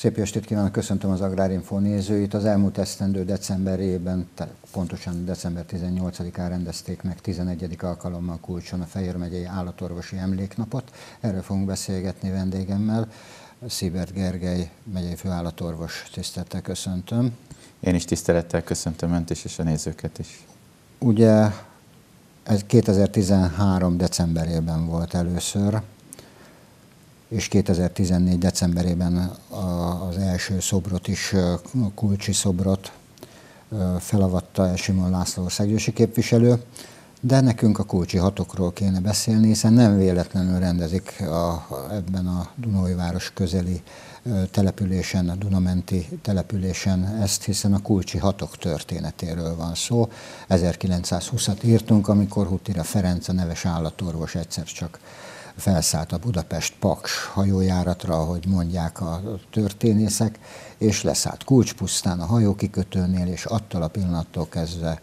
Szép estét kívánok, köszöntöm az Agrárinfo nézőit. Az elmúlt esztendő decemberében, pontosan december 18-án rendezték meg 11. alkalommal kulcson a Fejér megyei állatorvosi emléknapot. Erről fogunk beszélgetni vendégemmel. Szibert Gergely, megyei főállatorvos, tisztelettel köszöntöm. Én is tisztelettel köszöntöm Önt is, és a nézőket is. Ugye ez 2013. decemberében volt először, és 2014. decemberében az első szobrot is, a kulcsi szobrot felavatta Simon László szeggyősi képviselő, de nekünk a kulcsi hatokról kéne beszélni, hiszen nem véletlenül rendezik a, ebben a Dunói város közeli településen, a Dunamenti településen ezt, hiszen a kulcsi hatok történetéről van szó. 1920-at írtunk, amikor Hutira Ferenc, a neves állatorvos egyszer csak felszállt a Budapest-Paks hajójáratra, ahogy mondják a történészek, és leszállt kulcspusztán a hajókikötőnél, és attól a pillanattól kezdve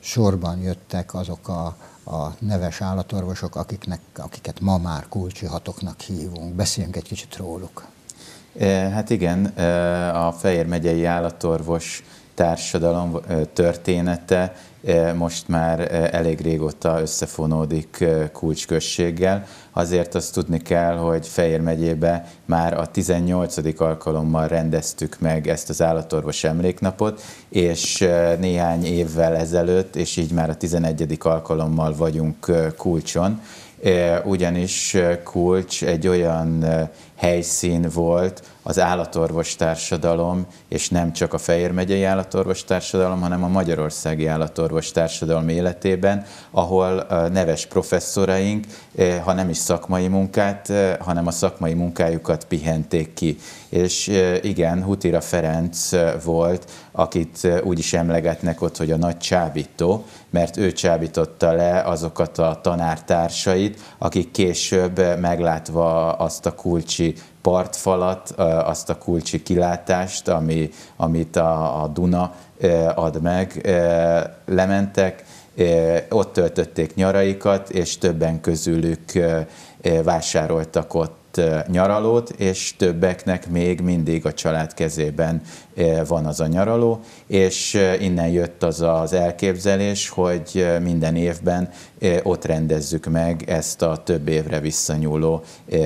sorban jöttek azok a, a neves állatorvosok, akiknek, akiket ma már kulcsihatoknak hívunk. Beszéljünk egy kicsit róluk. Eh, hát igen, eh, a Fejér megyei állatorvos társadalom története most már elég régóta összefonódik kulcsközséggel. Azért azt tudni kell, hogy Fejér megyébe már a 18. alkalommal rendeztük meg ezt az állatorvos emléknapot, és néhány évvel ezelőtt, és így már a 11. alkalommal vagyunk kulcson, ugyanis kulcs egy olyan helyszín volt az állatorvos társadalom, és nem csak a Fehér megyei állatorvos társadalom, hanem a magyarországi állatorvos társadalom életében, ahol neves professzoraink, ha nem is szakmai munkát, hanem a szakmai munkájukat pihenték ki. És igen, Hutira Ferenc volt, akit úgy is emlegetnek ott, hogy a nagy csábító, mert ő csábította le azokat a tanártársait, akik később meglátva azt a kulcsi partfalat, azt a kulcsi kilátást, ami, amit a, a Duna ad meg. Lementek, ott töltötték nyaraikat, és többen közülük vásároltak ott nyaralót, és többeknek még mindig a család kezében van az a nyaraló, és innen jött az az elképzelés, hogy minden évben ott rendezzük meg ezt a több évre visszanyúló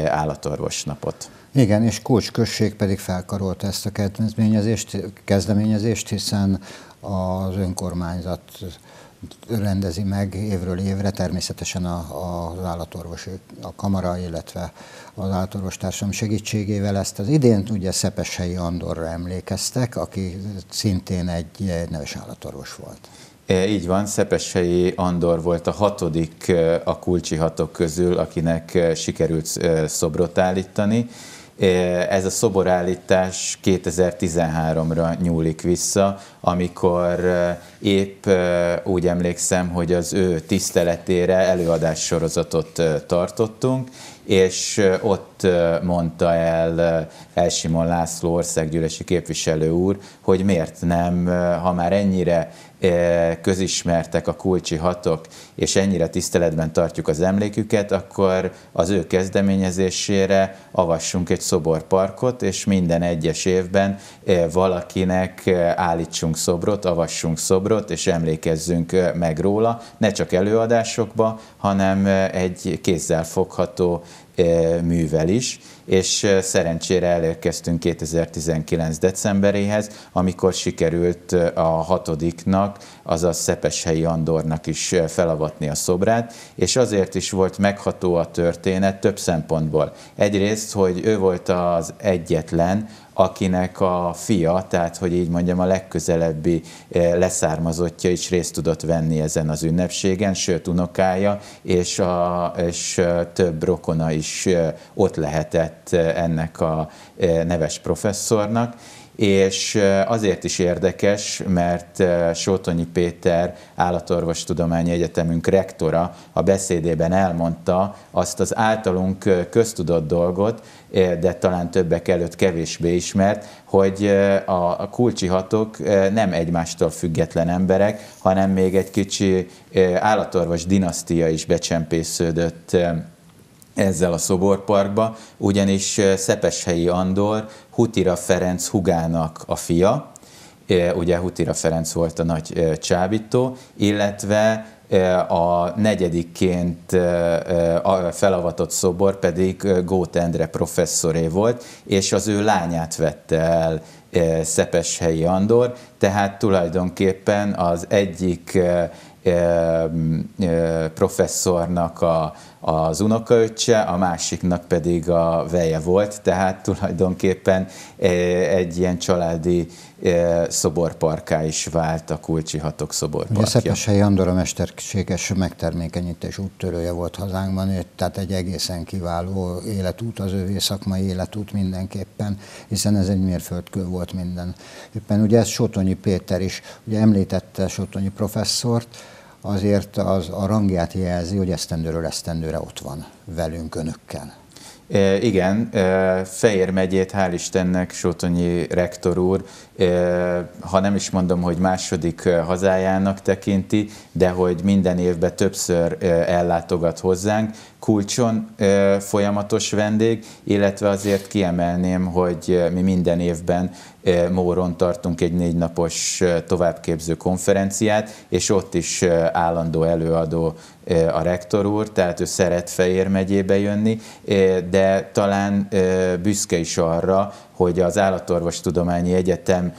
állatorvosnapot. Igen, és Kulcs község pedig felkarolta ezt a kezdeményezést, kezdeményezést hiszen az önkormányzat rendezi meg évről évre, természetesen a, a, az állatorvos, a kamara, illetve az állatorvostársam segítségével ezt az idén ugye Szepeshelyi Andorra emlékeztek, aki szintén egy neves állatorvos volt. É, e, így van, Szepeshelyi Andor volt a hatodik e, a hatok közül, akinek e, sikerült szobrot állítani, Eh, ez a szoborállítás 2013-ra nyúlik vissza, amikor eh, épp eh, úgy emlékszem, hogy az ő tiszteletére előadássorozatot tartottunk, és ott mondta el Elsimon László országgyűlési képviselő úr, hogy miért nem, ha már ennyire Eh, közismertek a kulcsi hatok, és ennyire tiszteletben tartjuk az emléküket, akkor az ő kezdeményezésére avassunk egy szoborparkot, és minden egyes évben eh, valakinek eh, állítsunk szobrot, avassunk szobrot, és emlékezzünk meg róla, ne csak előadásokba, hanem egy kézzel fogható művel is, és szerencsére elérkeztünk 2019. decemberéhez, amikor sikerült a hatodiknak, azaz Szepeshelyi Andornak is felavatni a szobrát, és azért is volt megható a történet több szempontból. Egyrészt, hogy ő volt az egyetlen, akinek a fia, tehát hogy így mondjam, a legközelebbi eh, leszármazottja is részt tudott venni ezen az ünnepségen, sőt unokája, és, a, és eh, több rokona is eh, ott lehetett ennek a neves professzornak, és azért is érdekes, mert Sótonyi Péter állatorvostudományi egyetemünk rektora a beszédében elmondta azt az általunk köztudott dolgot, de talán többek előtt kevésbé ismert, hogy a kulcsihatok nem egymástól független emberek, hanem még egy kicsi állatorvos dinasztia is becsempésződött ezzel a szoborparkba, ugyanis Szepeshelyi Andor Hutira Ferenc hugának a fia, ugye Hutira Ferenc volt a nagy csábító, illetve a negyedikként felavatott szobor pedig Gót Endre professzoré volt, és az ő lányát vette el Szepeshelyi Andor, tehát tulajdonképpen az egyik professzornak a, az unokaöccse, a másiknak pedig a veje volt, tehát tulajdonképpen e, egy ilyen családi e, szoborparká is vált a Kulcsi Hatok szoborparkja. Szepesei Andor a mesterséges megtermékenyítés úttörője volt hazánkban, tehát egy egészen kiváló életút, az övé szakmai életút mindenképpen, hiszen ez egy mérföldkő volt minden. Éppen ugye ez Sotonyi Péter is, ugye említette Sotonyi professzort, azért az a rangját jelzi, hogy esztendőről esztendőre ott van velünk, önökkel. E, igen, e, Fejér megyét, hál' Istennek, Sotonyi rektor úr, e, ha nem is mondom, hogy második hazájának tekinti, de hogy minden évben többször ellátogat hozzánk, kulcson folyamatos vendég, illetve azért kiemelném, hogy mi minden évben Móron tartunk egy négy napos továbbképző konferenciát, és ott is állandó előadó a rektor úr, tehát ő szeret Fejér megyébe jönni, de talán büszke is arra, hogy az Állatorvostudományi Egyetem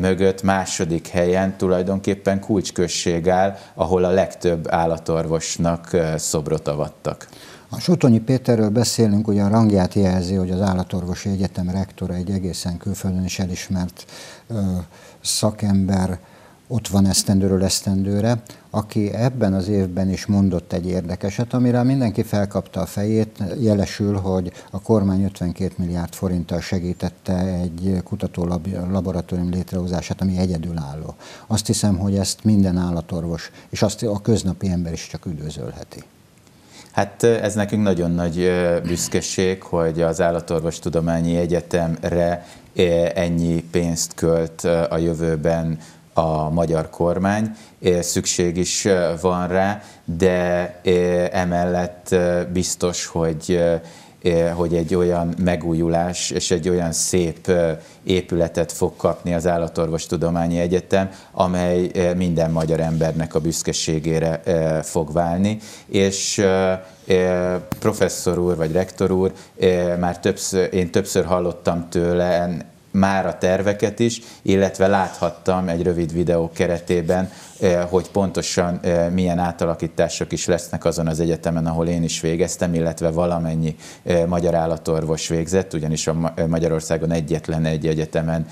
mögött második helyen tulajdonképpen kulcskösség áll, ahol a legtöbb állatorvosnak szobrot avattak. A Sotonyi Péterről beszélünk, ugye a rangját jelzi, hogy az Állatorvosi Egyetem rektora egy egészen külföldön is elismert ö, szakember, ott van esztendőről esztendőre, aki ebben az évben is mondott egy érdekeset, amire mindenki felkapta a fejét, jelesül, hogy a kormány 52 milliárd forinttal segítette egy kutató laboratórium létrehozását, ami egyedülálló. Azt hiszem, hogy ezt minden állatorvos, és azt a köznapi ember is csak üdvözölheti. Hát ez nekünk nagyon nagy büszkeség, hogy az állatorvos tudományi Egyetemre ennyi pénzt költ a jövőben a magyar kormány, eh, szükség is eh, van rá, de eh, emellett biztos, hogy hogy egy olyan megújulás és egy olyan szép épületet fog kapni az Állatorvostudományi Egyetem, amely minden magyar embernek a büszkeségére fog válni, és professzor úr vagy rektor úr, már többször, én többször hallottam tőle már a terveket is, illetve láthattam egy rövid videó keretében, eh, hogy pontosan eh, milyen átalakítások is lesznek azon az egyetemen, ahol én is végeztem, illetve valamennyi eh, magyar állatorvos végzett, ugyanis a Magyarországon egyetlen egy egyetemen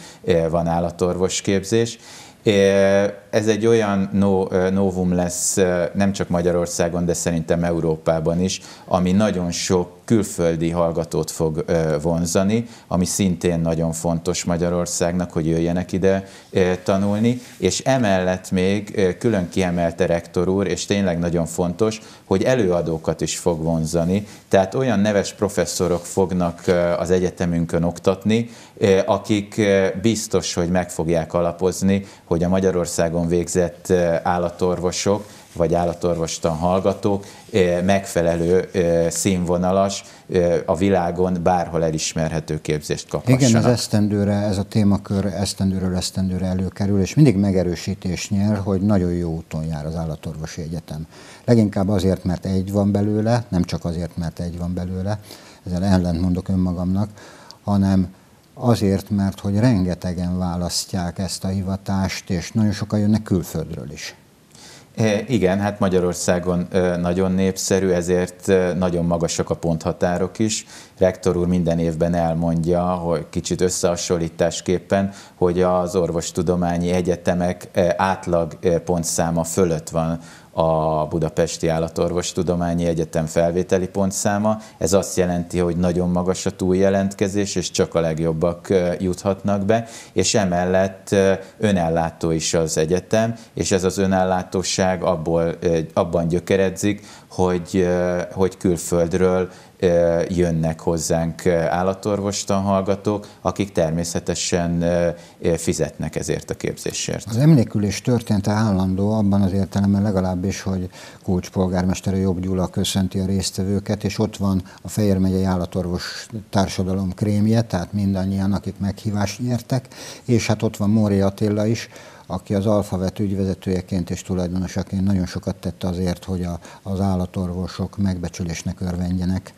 van állatorvosképzés ez egy olyan no, novum lesz nem csak Magyarországon, de szerintem Európában is, ami nagyon sok külföldi hallgatót fog vonzani, ami szintén nagyon fontos Magyarországnak, hogy jöjjenek ide tanulni, és emellett még külön kiemelte rektor úr, és tényleg nagyon fontos, hogy előadókat is fog vonzani, tehát olyan neves professzorok fognak az egyetemünkön oktatni, akik biztos, hogy meg fogják alapozni, hogy a Magyarországon Magyarországon végzett állatorvosok, vagy állatorvostan hallgatók megfelelő színvonalas, a világon bárhol elismerhető képzést kaphassanak. Igen, az esztendőre, ez a témakör esztendőről esztendőre előkerül, és mindig megerősítés nyer, hogy nagyon jó úton jár az állatorvosi egyetem. Leginkább azért, mert egy van belőle, nem csak azért, mert egy van belőle, ezzel ellent mondok önmagamnak, hanem Azért, mert hogy rengetegen választják ezt a hivatást, és nagyon sokan jönnek külföldről is. E, igen, hát Magyarországon e, nagyon népszerű, ezért e, nagyon magasak a ponthatárok is. Rektor úr minden évben elmondja, hogy kicsit összehasonlításképpen, hogy az orvostudományi egyetemek átlag pontszáma fölött van a Budapesti Állatorvostudományi Egyetem felvételi pontszáma. Ez azt jelenti, hogy nagyon magas a túljelentkezés, és csak a legjobbak juthatnak be, és emellett önellátó is az egyetem, és ez az önellátóság abból, abban gyökeredzik, hogy, hogy külföldről jönnek hozzánk állatorvostan hallgatók, akik természetesen fizetnek ezért a képzésért. Az emlékülés történt állandó, abban az értelemben legalábbis, hogy kulcspolgármester Jobb Gyula köszönti a résztvevőket, és ott van a Fejér megyei állatorvos társadalom krémje, tehát mindannyian, akik meghívást nyertek, és hát ott van Móri Attila is, aki az Alfavet ügyvezetőjeként és tulajdonosaként nagyon sokat tette azért, hogy a, az állatorvosok megbecsülésnek örvendjenek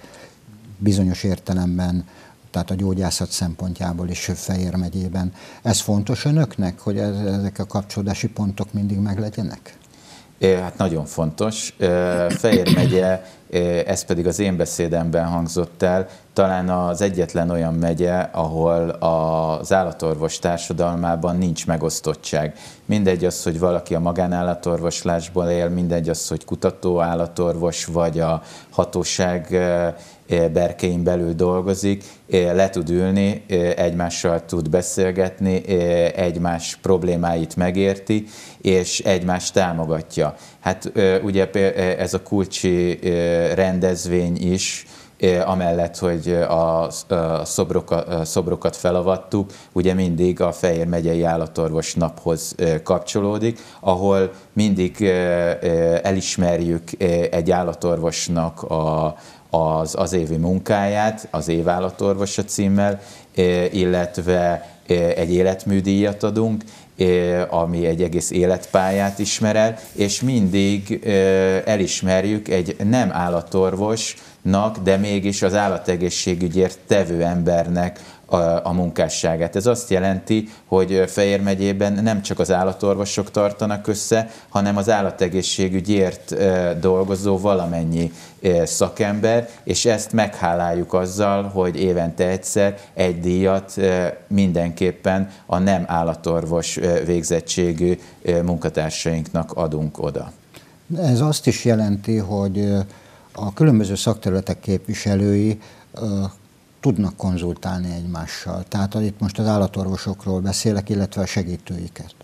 bizonyos értelemben, tehát a gyógyászat szempontjából is Fehér megyében. Ez fontos önöknek, hogy ezek a kapcsolódási pontok mindig meglegyenek? Hát nagyon fontos. Fejér megye, ez pedig az én beszédemben hangzott el, talán az egyetlen olyan megye, ahol az állatorvos társadalmában nincs megosztottság. Mindegy az, hogy valaki a magánállatorvoslásból él, mindegy az, hogy kutató állatorvos vagy a hatóság berkein belül dolgozik, le tud ülni, egymással tud beszélgetni, egymás problémáit megérti, és egymást támogatja. Hát ugye ez a kulcsi rendezvény is, amellett, hogy a, szobrokat felavattuk, ugye mindig a Fehér megyei állatorvos naphoz kapcsolódik, ahol mindig elismerjük egy állatorvosnak a, az, az évi munkáját, az évállatorvosa címmel, eh, illetve eh, egy életműdíjat adunk, eh, ami egy egész életpályát ismer el, és mindig elismerjük egy nem állatorvosnak, de mégis az állategészségügyért tevő embernek a, a munkásságát. Ez azt jelenti, hogy Fejér megyében nem csak az állatorvosok tartanak össze, hanem az állategészségügyért dolgozó valamennyi szakember, és ezt megháláljuk azzal, hogy évente egyszer egy díjat mindenképpen a nem állatorvos végzettségű munkatársainknak adunk oda. Ez azt is jelenti, hogy a különböző szakterületek képviselői tudnak konzultálni egymással. Tehát itt most az állatorvosokról beszélek, illetve a segítőiket.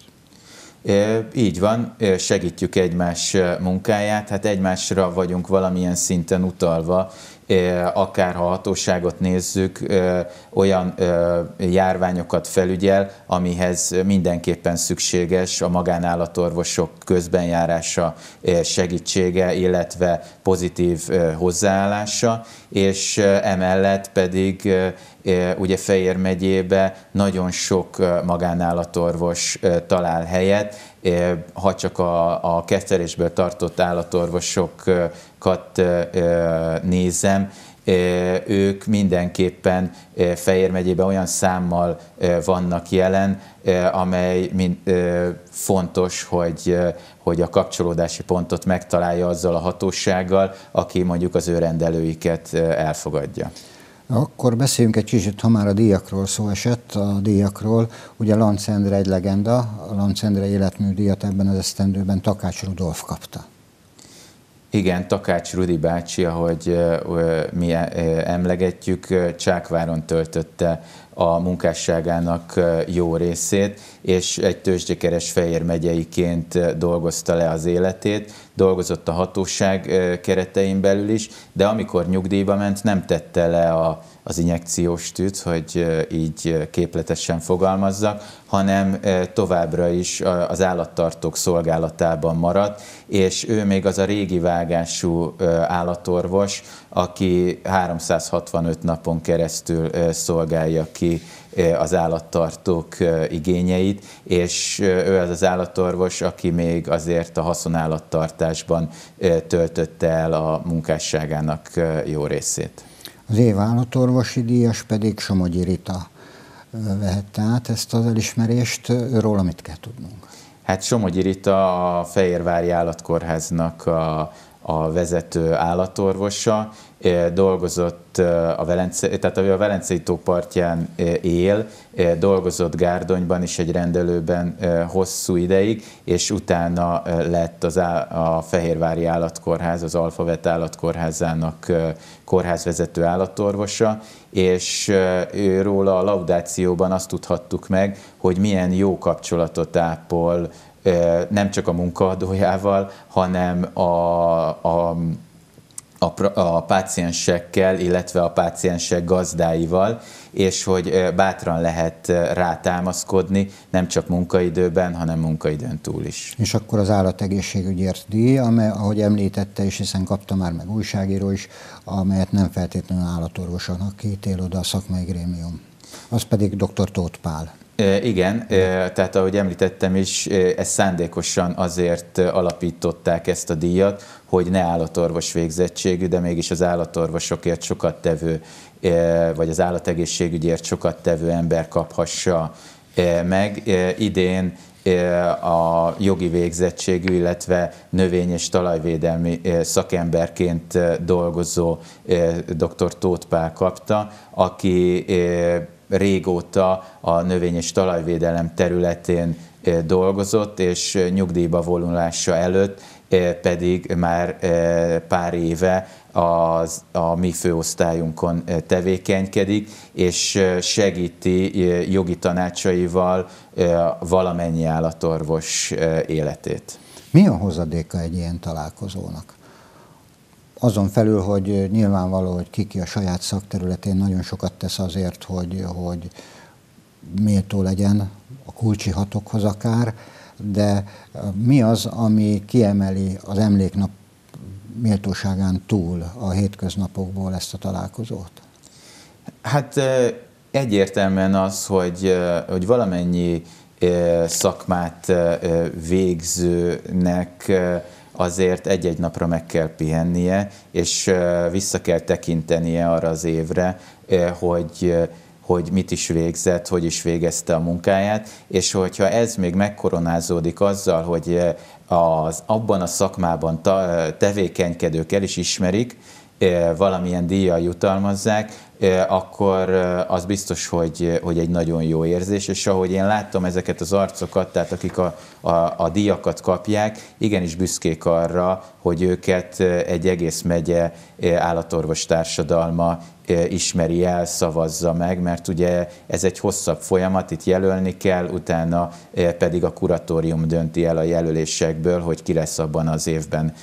É, így van, segítjük egymás munkáját, hát egymásra vagyunk valamilyen szinten utalva, Eh, akár ha hatóságot nézzük, eh, olyan eh, járványokat felügyel, amihez mindenképpen szükséges a magánállatorvosok közbenjárása, segítsége, illetve pozitív hozzáállása, és emellett pedig ugye Fejér megyébe nagyon sok magánállatorvos talál helyet, ha csak a, a kettelésből tartott állatorvosokat nézem, ők mindenképpen Fejér megyében olyan számmal vannak jelen, amely fontos, hogy, hogy a kapcsolódási pontot megtalálja azzal a hatósággal, aki mondjuk az ő rendelőiket elfogadja. Akkor beszéljünk egy kicsit, ha már a díjakról szó esett, a díjakról. Ugye Lancendre egy legenda, a Lancendre életműdíjat ebben az esztendőben Takács Rudolf kapta. Igen, Takács Rudi bácsi, ahogy mi emlegetjük, Csákváron töltötte a munkásságának jó részét, és egy tőzsgyekeres fejér megyeiként dolgozta le az életét, dolgozott a hatóság keretein belül is, de amikor nyugdíjba ment, nem tette le a az injekciós tűt, hogy így képletesen fogalmazzak, hanem továbbra is az állattartók szolgálatában maradt, és ő még az a régi vágású állatorvos, aki 365 napon keresztül szolgálja ki az állattartók igényeit, és ő az az állatorvos, aki még azért a haszonállattartásban töltötte el a munkásságának jó részét. Az év állatorvosi díjas pedig Somogyi Rita vehette át ezt az elismerést. Róla mit kell tudnunk? Hát Somogyi Rita a Fehérvári Állatkórháznak a a vezető állatorvosa, eh, dolgozott eh, a Velencei, tehát a Velencei tópartján eh, él, dolgozott Gárdonyban is egy rendelőben hosszú ideig, és utána lett az a Fehérvári Állatkórház, az Alfavet Állatkórházának kórházvezető állatorvosa, és róla a laudációban azt tudhattuk meg, hogy milyen jó kapcsolatot ápol nem csak a munkaadójával, hanem a, a a, a páciensekkel, illetve a páciensek gazdáival, és hogy bátran lehet rátámaszkodni, nem csak munkaidőben, hanem munkaidőn túl is. És akkor az állategészségügyért díj, amely, ahogy említette, és hiszen kapta már meg újságíró is, amelyet nem feltétlenül állatorvosanak ítél oda a szakmai grémium. Az pedig dr. Tóth Pál. Igen, tehát ahogy említettem is, ezt szándékosan azért alapították ezt a díjat, hogy ne állatorvos végzettségű, de mégis az állatorvosokért sokat tevő, vagy az állategészségügyért sokat tevő ember kaphassa meg. Idén a jogi végzettségű, illetve növény- és talajvédelmi szakemberként dolgozó dr. Tóth Pál kapta, aki régóta a növény- és talajvédelem területén eh, dolgozott, és eh, nyugdíjba vonulása előtt eh, pedig már pár éve az, a mi főosztályunkon tevékenykedik, és segíti jogi tanácsaival valamennyi állatorvos életét. Mi a hozadéka egy ilyen találkozónak? azon felül, hogy nyilvánvaló, hogy kiki a saját szakterületén nagyon sokat tesz azért, hogy, hogy méltó legyen a kulcsi hatokhoz akár, de mi az, ami kiemeli az emléknap méltóságán túl a hétköznapokból ezt a találkozót? Hát egyértelműen az, hogy, hogy valamennyi szakmát végzőnek azért egy-egy napra meg kell pihennie, és vissza kell tekintenie arra az évre, hogy hogy mit is végzett, hogy is végezte a munkáját, és hogyha ez még megkoronázódik azzal, hogy az abban a szakmában tevékenykedők el is ismerik, valamilyen díjjal jutalmazzák, akkor az biztos, hogy, hogy egy nagyon jó érzés, és ahogy én láttam ezeket az arcokat, tehát akik a, a, a díjakat kapják, igenis büszkék arra, hogy őket egy egész megye állatorvos társadalma ismeri el, szavazza meg, mert ugye ez egy hosszabb folyamat, itt jelölni kell, utána pedig a kuratórium dönti el a jelölésekből, hogy ki lesz abban az évben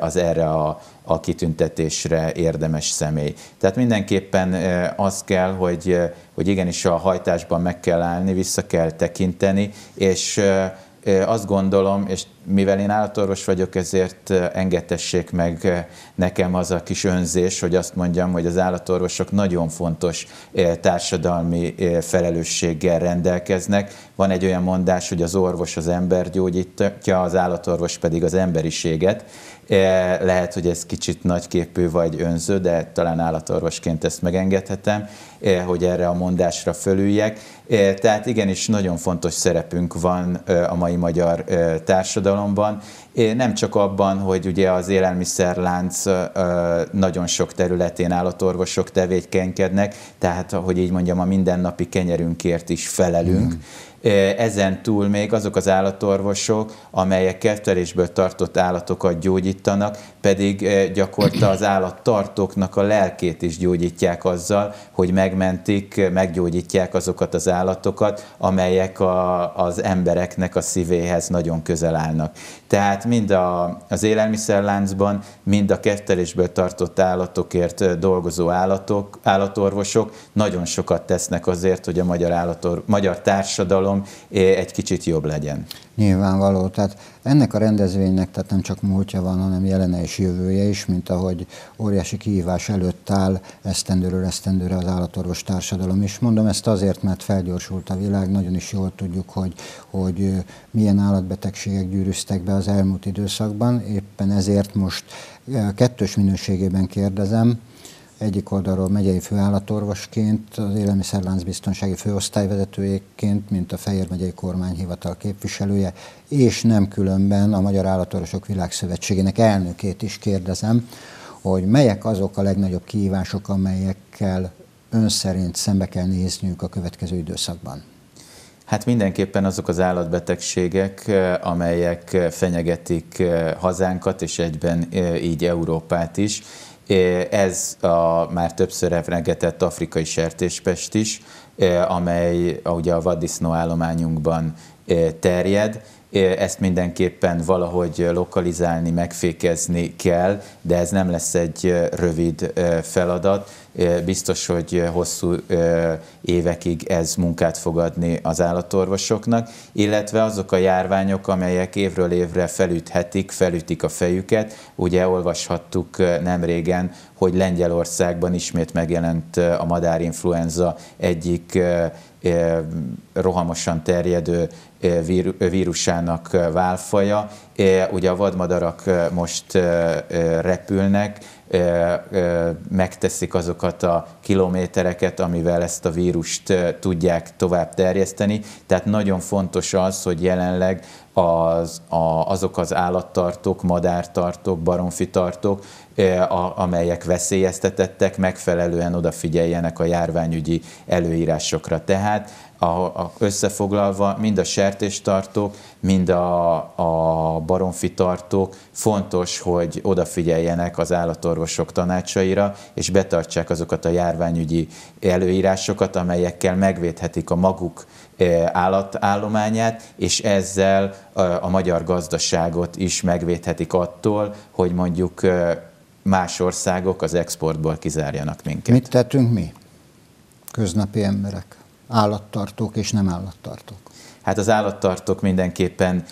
az erre a, a kitüntetésre érdemes személy. Tehát mindenképpen az kell, hogy, hogy igenis a hajtásban meg kell állni, vissza kell tekinteni, és azt gondolom, és mivel én állatorvos vagyok, ezért engedessék meg nekem az a kis önzés, hogy azt mondjam, hogy az állatorvosok nagyon fontos társadalmi felelősséggel rendelkeznek. Van egy olyan mondás, hogy az orvos az ember gyógyítja, az állatorvos pedig az emberiséget E, lehet, hogy ez kicsit nagyképű vagy önző, de talán állatorvosként ezt megengedhetem, e, hogy erre a mondásra fölüljek. E, tehát igenis nagyon fontos szerepünk van a mai magyar társadalomban, nem csak abban, hogy ugye az élelmiszerlánc nagyon sok területén állatorvosok tevékenykednek, tehát, hogy így mondjam, a mindennapi kenyerünkért is felelünk, mm ezen túl még azok az állatorvosok, amelyek kertelésből tartott állatokat gyógyítanak, pedig gyakorta az állattartóknak a lelkét is gyógyítják azzal, hogy megmentik, meggyógyítják azokat az állatokat, amelyek a, az embereknek a szívéhez nagyon közel állnak. Tehát mind a, az élelmiszerláncban, mind a kertelésből tartott állatokért dolgozó állatok, állatorvosok nagyon sokat tesznek azért, hogy a magyar, állator, magyar társadalom tartalom egy kicsit jobb legyen. Nyilvánvaló, tehát ennek a rendezvénynek tehát nem csak múltja van, hanem jelene és jövője is, mint ahogy óriási kihívás előtt áll esztendőről esztendőre az állatorvos társadalom is. Mondom ezt azért, mert felgyorsult a világ, nagyon is jól tudjuk, hogy, hogy milyen állatbetegségek gyűrűztek be az elmúlt időszakban, éppen ezért most kettős minőségében kérdezem, egyik oldalról megyei főállatorvosként, az élelmiszerlánc biztonsági főosztályvezetőjéként, mint a Fejér megyei kormányhivatal képviselője, és nem különben a Magyar Állatorvosok Világszövetségének elnökét is kérdezem, hogy melyek azok a legnagyobb kihívások, amelyekkel ön szerint szembe kell nézniük a következő időszakban? Hát mindenképpen azok az állatbetegségek, eh, amelyek fenyegetik eh, hazánkat, és egyben eh, így Európát is. Ez a már többször emlegetett afrikai sertéspest is, amely ugye a vaddisznó állományunkban terjed, ezt mindenképpen valahogy lokalizálni, megfékezni kell, de ez nem lesz egy rövid feladat. Biztos, hogy hosszú évekig ez munkát fog adni az állatorvosoknak, illetve azok a járványok, amelyek évről évre felüthetik, felütik a fejüket. Ugye olvashattuk nem régen, hogy Lengyelországban ismét megjelent a madárinfluenza egyik rohamosan terjedő E, e, vírusának e, válfaja. Ugye a vadmadarak most repülnek, megteszik azokat a kilométereket, amivel ezt a vírust tudják tovább terjeszteni. Tehát nagyon fontos az, hogy jelenleg az, a, azok az állattartók, madártartók, baromfitartók, a, amelyek veszélyeztetettek, megfelelően odafigyeljenek a járványügyi előírásokra. Tehát a, a, összefoglalva mind a sertéstartók, mind a, a tartók fontos, hogy odafigyeljenek az állatorvosok tanácsaira, és betartsák azokat a járványügyi előírásokat, amelyekkel megvédhetik a maguk e, állatállományát, és ezzel e, a magyar gazdaságot is megvédhetik attól, hogy mondjuk e, más országok az exportból kizárjanak minket. Mit tettünk mi, köznapi emberek? állattartók és nem állattartók? Hát az állattartók mindenképpen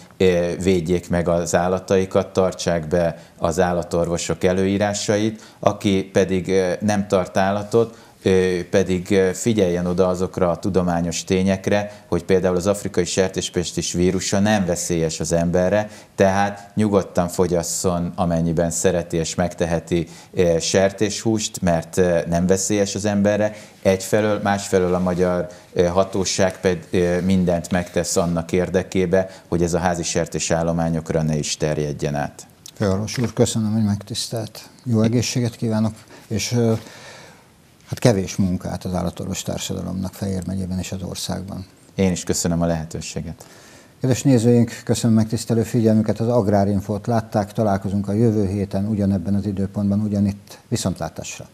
védjék meg az állataikat, tartsák be az állatorvosok előírásait, aki pedig nem tart állatot, pedig figyeljen oda azokra a tudományos tényekre, hogy például az afrikai sertéspestis vírusa nem veszélyes az emberre, tehát nyugodtan fogyasszon, amennyiben szereti és megteheti sertéshúst, mert nem veszélyes az emberre. Egyfelől, másfelől a magyar hatóság pedig mindent megtesz annak érdekébe, hogy ez a házi állományokra ne is terjedjen át. Főorvos úr, köszönöm, hogy megtisztelt. Jó egészséget kívánok, és hát kevés munkát az állatorvos társadalomnak Fehér megyében és az országban. Én is köszönöm a lehetőséget. Kedves nézőink, köszönöm megtisztelő figyelmüket, az Agrárinfót látták, találkozunk a jövő héten, ugyanebben az időpontban, ugyanitt, viszontlátásra!